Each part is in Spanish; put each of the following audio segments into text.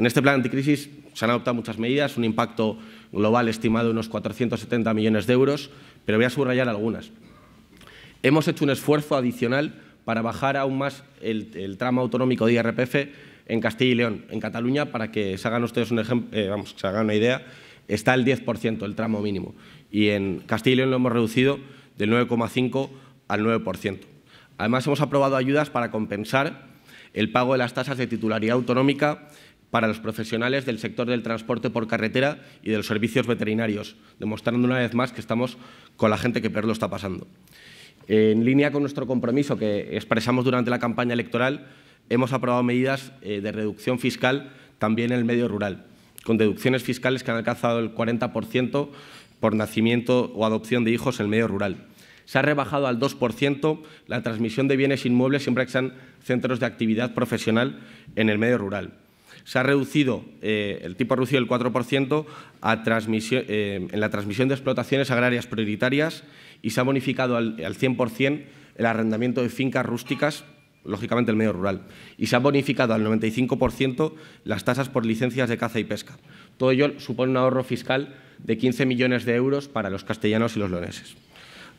En este plan anticrisis se han adoptado muchas medidas, un impacto global estimado de unos 470 millones de euros, pero voy a subrayar algunas. Hemos hecho un esfuerzo adicional para bajar aún más el, tramo autonómico de IRPF en Castilla y León. En Cataluña, para que se hagan ustedes un ejemplo, eh, vamos, que se hagan una idea, está el 10%, el tramo mínimo. Y en Castilla y León lo hemos reducido del 9,5 al 9%. Además, hemos aprobado ayudas para compensar el pago de las tasas de titularidad autonómica para los profesionales del sector del transporte por carretera y de los servicios veterinarios, demostrando una vez más que estamos con la gente que peor lo está pasando. En línea con nuestro compromiso que expresamos durante la campaña electoral, hemos aprobado medidas eh, de reducción fiscal también en el medio rural, con deducciones fiscales que han alcanzado el 40% por nacimiento o adopción de hijos en el medio rural. Se ha rebajado al 2% la transmisión de bienes inmuebles siempre que sean centros de actividad profesional en el medio rural. Se ha reducido, eh, el tipo reducido 4% eh, en la transmisión de explotaciones agrarias prioritarias y se ha bonificado al, 100% el arrendamiento de fincas rústicas, lógicamente el medio rural, y se ha bonificado al 95% las tasas por licencias de caza y pesca. Todo ello supone un ahorro fiscal de 15 millones de euros para los castellanos y los leoneses.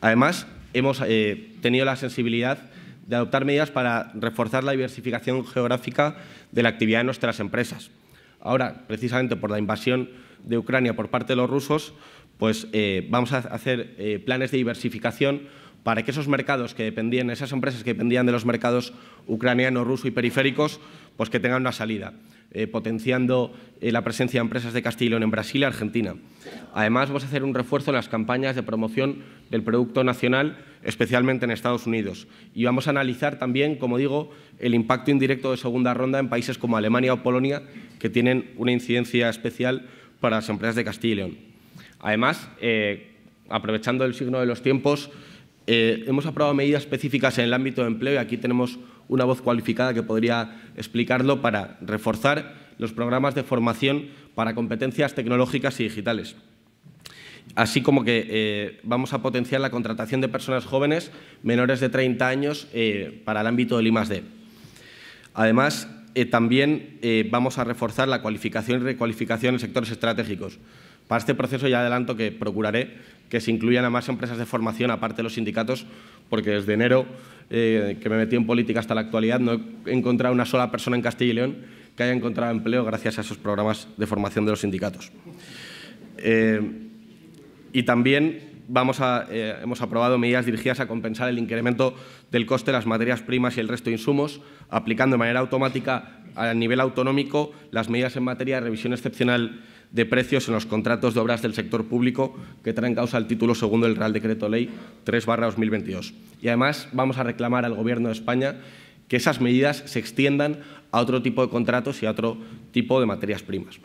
Además, hemos eh, tenido la sensibilidad de adoptar medidas para reforzar la diversificación geográfica de la actividad de nuestras empresas. Ahora, precisamente por la invasión de Ucrania por parte de los rusos, pues eh, vamos a hacer eh, planes de diversificación para que esos mercados que dependían, esas empresas que dependían de los mercados ucraniano, ruso y periféricos, pues que tengan una salida. Eh, potenciando eh, la presencia de empresas de Castilla en Brasil y Argentina. Además, vamos a hacer un refuerzo en las campañas de promoción del producto nacional, especialmente en Estados Unidos. Y vamos a analizar también, como digo, el impacto indirecto de segunda ronda en países como Alemania o Polonia, que tienen una incidencia especial para las empresas de Castilla y León. Además, eh, aprovechando el signo de los tiempos, eh, hemos aprobado medidas específicas en el ámbito de empleo y aquí tenemos una voz cualificada que podría explicarlo para reforzar los programas de formación para competencias tecnológicas y digitales así como que eh, vamos a potenciar la contratación de personas jóvenes menores de 30 años eh, para el ámbito del I+.D. Además, también vamos a reforzar la cualificación y recualificación en sectores estratégicos. Para este proceso ya adelanto que procuraré que se incluyan a más empresas de formación, aparte de los sindicatos, porque desde enero eh, que me metí en política hasta la actualidad no he encontrado una sola persona en Castilla y León que haya encontrado empleo gracias a esos programas de formación de los sindicatos. Eh, y también eh, hemos aprobado medidas dirigidas a compensar el incremento del coste de las materias primas y el resto de insumos, aplicando de manera automática a nivel autonómico las medidas en materia de revisión excepcional de precios en los contratos de obras del sector público que traen causa el título segundo del Real Decreto Ley 3-2022. Y además vamos a reclamar al Gobierno de España que esas medidas se extiendan a otro tipo de contratos y a otro tipo de materias primas.